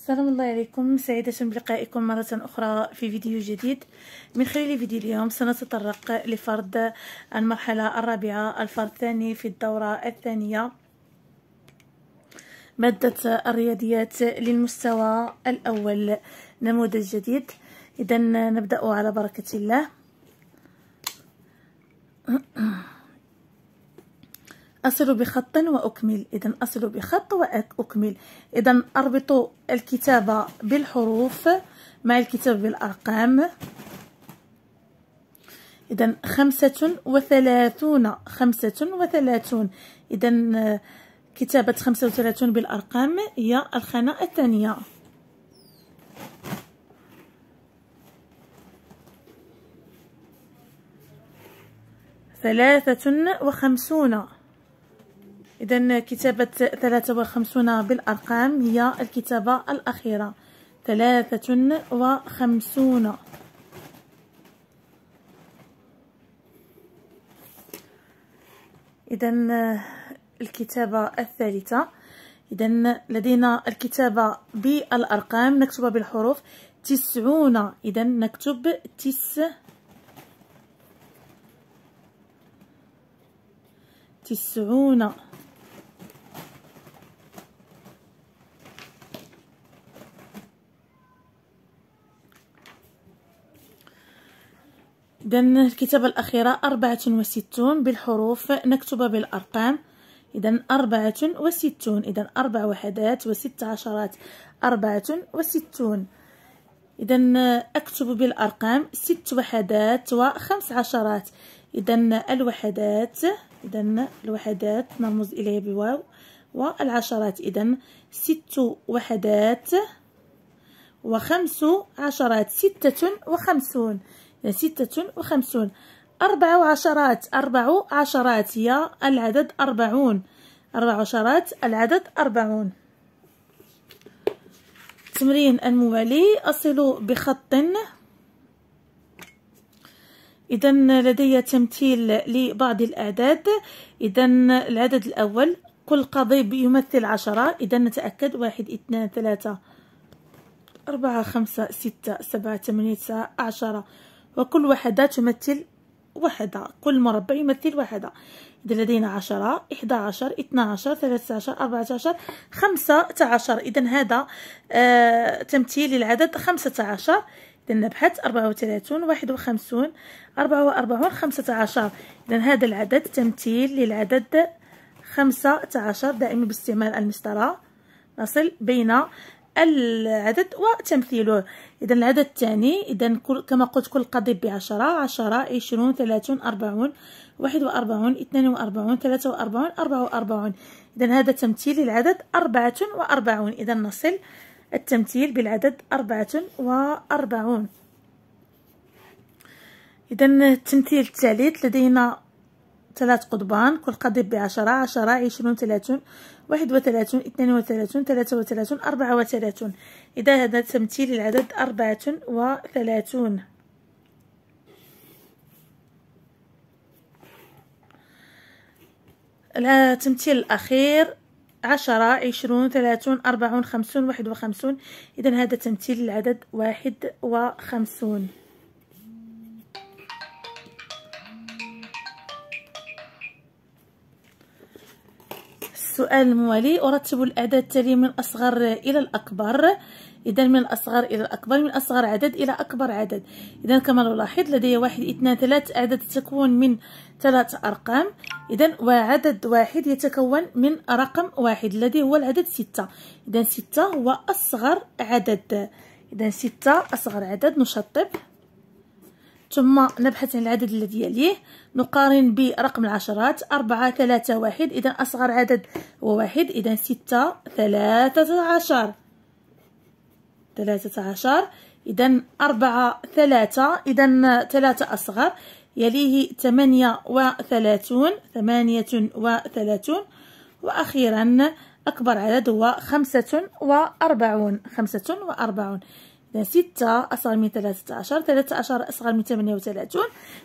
السلام الله عليكم سعيدة بلقائكم مرة أخرى في فيديو جديد من خلال فيديو اليوم سنتطرق لفرض المرحلة الرابعة الفرض الثاني في الدورة الثانية مادة الرياضيات للمستوى الأول نموذج جديد إذا نبدأ على بركة الله أصل بخط وأكمل إذا أصل بخط وأكمل إذا أربط الكتابة بالحروف مع الكتابة بالأرقام إذا خمسة وثلاثون خمسة وثلاثون إذا كتابة خمسة وثلاثون بالأرقام هي الخانة الثانية ثلاثة وخمسون اذا كتابه 53 بالارقام هي الكتابه الاخيره 53 اذا الكتابه الثالثه اذا لدينا الكتابه بالارقام نكتبها بالحروف 90 اذا نكتب 9 90 إذا الكتابة الأخيرة أربعة وستون بالحروف نكتب بالأرقام إذا أربعة وستون إذا أربع وحدات وست عشرات أربعة وستون إذا أكتب بالأرقام ست وحدات وخمس عشرات إذا الوحدات إذا الوحدات نرمز إليها بواو والعشرات إذا ست وحدات وخمس عشرات ستة وخمسون ستة وخمسون أربع عشرات أربع عشرات هي العدد أربعون أربع عشرات العدد أربعون تمرين الموالي أصل بخط إذا لدي تمثيل لبعض الأعداد إذا العدد الأول كل قضيب يمثل عشرة إذا نتأكد واحد اثنان ثلاثة أربعة خمسة ستة سبعة ثمانية تسعة عشرة وكل وحدة تمثل وحدة كل مربع يمثل وحدة إذا لدينا عشرة إحدى عشر إثنى عشر ثلاثة عشر أربعة عشر خمسة عشر إذا هذا آه، تمثيل للعدد خمسة عشر إذا نبحث أربعة وثلاثون واحد وخمسون أربعة وأربعون خمسة عشر إذا هذا العدد تمثيل للعدد خمسة عشر دائما باستعمال المسطرة نصل بين العدد وتمثيله اذا العدد الثاني اذا كما قلت كل قضيب ب 10 10 20 30 40 41 42 43 44 اذا هذا تمثيل العدد 44 اذا نصل التمثيل بالعدد 44 إذا التمثيل الثالث لدينا ثلاث قضبان كل قضيب بعشرة عشرة عشرون ثلاثون واحد وثلاثون اثنان وثلاثون ثلاثة وثلاثون أربعة وثلاثون إذا هذا تمثيل العدد أربعة وثلاثون التمثيل الأخير عشرة عشرون ثلاثون أربعون خمسون واحد وخمسون إذا هذا تمثيل العدد واحد وخمسون السؤال الموالي أرتب الأعداد التالية من الأصغر إلى الأكبر إذا من الأصغر إلى الأكبر من أصغر عدد إلى أكبر عدد إذا كما نلاحظ لدي واحد اثنان ثلاث أعداد تتكون من ثلاث أرقام إذا وعدد واحد يتكون من رقم واحد الذي هو العدد ستة إذا ستة هو أصغر عدد إذا ستة أصغر عدد نشطب ثم نبحث عن العدد الذي يليه نقارن برقم العشرات أربعة ثلاثة واحد إذا أصغر عدد هو واحد إذا ستة ثلاثة عشر ثلاثة عشر إذا أربعة ثلاثة إذا ثلاثة أصغر يليه ثمانية وثلاثون ثمانية وثلاثون وأخيرا أكبر عدد هو خمسة وأربعون خمسة وأربعون ده ستة أصغر من ثلاثة عشر ثلاثة عشر أصغر من ثمانية وثلاثون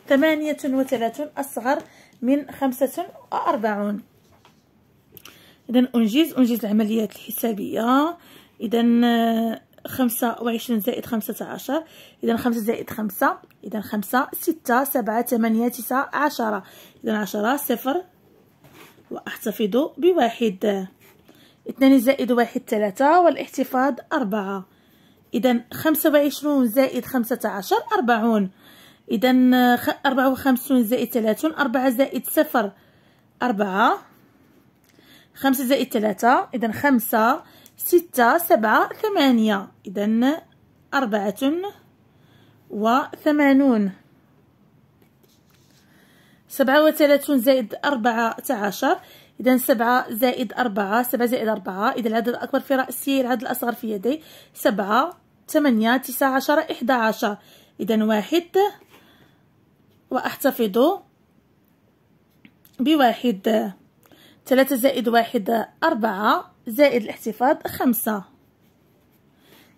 ثمانية وثلاثون أصغر من خمسة وأربعون إذا أنجز أنجز العمليات الحسابية إذا آه، خمسة وعشرين زائد خمسة عشر إذا خمسة زائد خمسة إذا خمسة ستة سبعة ثمانية تسعة عشرة إذا عشرة صفر وأحتفظ بواحد اثنان زائد واحد ثلاثة والاحتفاظ أربعة اذا خمسة وعشرون زائد خمسة عشر أربعون اذا أربعة وخمسون زائد ثلاثون أربعة زائد صفر أربعة خمسة زائد ثلاثة اذا خمسة ستة سبعة ثمانية اذا أربعة وثمانون سبعة وثلاثون زائد أربعة عشر إذا سبعة زائد أربعة سبعة زائد أربعة إذا العدد الأكبر في رأسي العدد الأصغر في يدي سبعة ثمانية تسعة عشرة إحدى عشر إذا واحد وأحتفظ بواحد ثلاثة زائد واحد أربعة زائد الاحتفاظ خمسة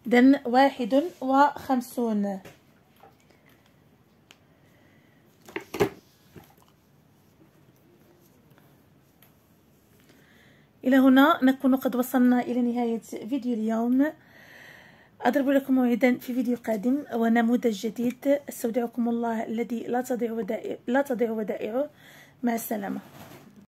إذا واحد وخمسون الى هنا نكون قد وصلنا الى نهايه فيديو اليوم اضرب لكم موعدا في فيديو قادم ونموذج جديد استودعكم الله الذي لا تضيع ودائع لا تضيع ودائعه مع السلامه